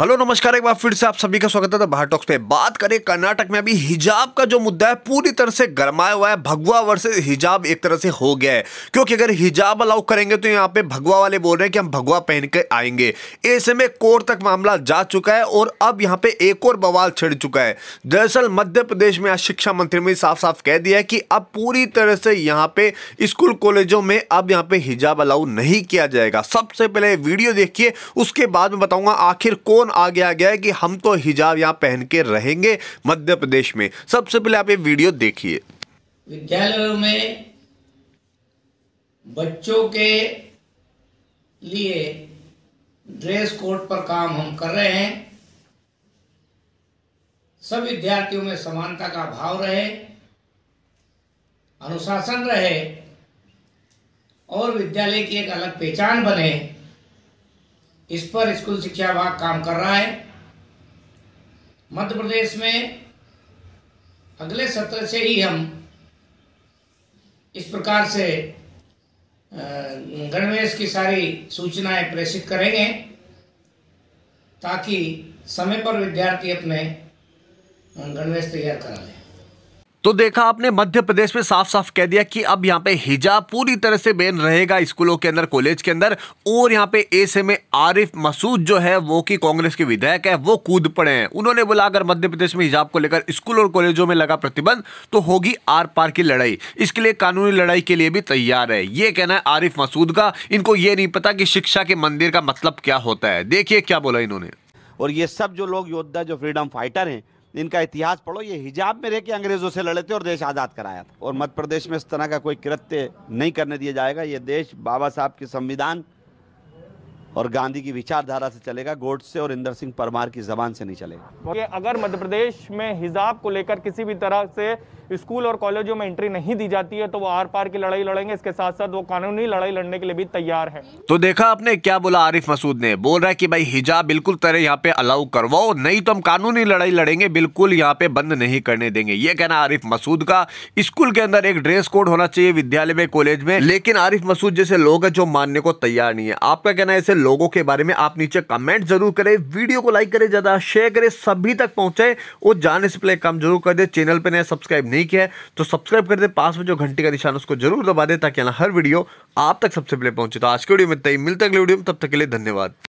hello नमस्कार एक बार फिर से आप सभी का स्वागत है बाहर टॉक्स पे बात करें कर्नाटक में अभी हिजाब का जो मुद्दा है पूरी तरह से गरमाया हुआ है भगवा वर्सेस हिजाब एक तरह से हो गया है क्योंकि अगर हिजाब अलाउ करेंगे तो यहाँ पे भगवा वाले बोल रहे हैं कि हम भगवा पहन के आएंगे ऐसे में कोर तक मामला जा चुका है और अब यहाँ पे एक और बवाल छिड़ चुका है दरअसल मध्य प्रदेश में आज शिक्षा मंत्री ने साफ साफ कह दिया है कि अब पूरी तरह से यहाँ पे स्कूल कॉलेजों में अब यहाँ पे हिजाब अलाउ नहीं किया जाएगा सबसे पहले वीडियो देखिए उसके बाद में बताऊंगा आखिर कौन जोन आ गया गया है कि हम तो हिजाब यहाँ पहन के रहेंगे मध्य प्रदेश में सबसे पहले आप ये वीडियो देखिए विद्यालयों में बच्चों के लिए ड्रेस कोड पर काम हम कर रहे हैं सब विद्यार्थियों में समानता का भाव रहे अनुशासन रहे और विद्यालय की एक अलग पहचान बने इस पर स्कूल शिक्षा विभाग काम कर रहा है मध्य प्रदेश में अगले सत्र से ही हम इस प्रकार से गणवेश की सारी सूचनाएं प्रेषित करेंगे ताकि समय पर विद्यार्थी अपने गणवेश तैयार करा लें तो देखा आपने मध्य प्रदेश में साफ साफ कह दिया कि अब यहाँ पे हिजाब पूरी तरह से बैन रहेगा स्कूलों के अंदर कॉलेज के अंदर और यहाँ पे ऐसे में आरिफ मसूद जो है वो कि कांग्रेस के विधायक है वो कूद पड़े हैं उन्होंने बोला अगर मध्य प्रदेश में हिजाब को लेकर स्कूल और कॉलेजों में लगा प्रतिबंध तो होगी आर पार की लड़ाई इसके लिए कानूनी लड़ाई के लिए भी तैयार है ये कहना है आरिफ मसूद का इनको ये नहीं पता कि शिक्षा के मंदिर का मतलब क्या होता है देखिए क्या बोला इन्होंने और ये सब जो लोग योद्धा जो फ्रीडम फाइटर हैं इनका इतिहास पढ़ो ये हिजाब में रह के अंग्रेजों से लड़े थे और देश आज़ाद कराया था और मध्य प्रदेश में इस तरह का कोई कृत्य नहीं करने दिया जाएगा ये देश बाबा साहब के संविधान और गांधी की विचारधारा से चलेगा गोड से और इंदर सिंह परमार की जबान से नहीं चलेगा अगर मध्य प्रदेश में हिजाब को लेकर किसी भी तरह से स्कूल और कॉलेजों में एंट्री नहीं दी जाती है तो वो आर पार की लड़ाई लड़ेंगे इसके साथ साथ वो कानूनी लड़ाई लड़ने के लिए भी तैयार है तो देखा आपने क्या बोला आरिफ मसूद ने बोल रहा है की भाई हिजाब बिल्कुल तरह यहाँ पे अलाउ करवाओ नहीं तो हम कानूनी लड़ाई लड़ेंगे बिल्कुल यहाँ पे बंद नहीं करने देंगे ये कहना आरिफ मसूद का स्कूल के अंदर एक ड्रेस कोड होना चाहिए विद्यालय में कॉलेज में लेकिन आरिफ मसूद जैसे लोग है जो मानने को तैयार नहीं है आपका कहना ऐसे लोगों के बारे में आप नीचे कमेंट जरूर करें वीडियो को लाइक करें ज़्यादा शेयर करें सभी तक पहुंचे और जाने से पहले काम जरूर कर दे चैनल पर नया सब्सक्राइब नहीं किया तो सब्सक्राइब कर दे पास में जो घंटे का निशान उसको जरूर दबा दे ताकि हर वीडियो आप तक सबसे पहले पहुंचे तो आज के वीडियो में तय मिलते अगले वीडियो में तब तक के लिए धन्यवाद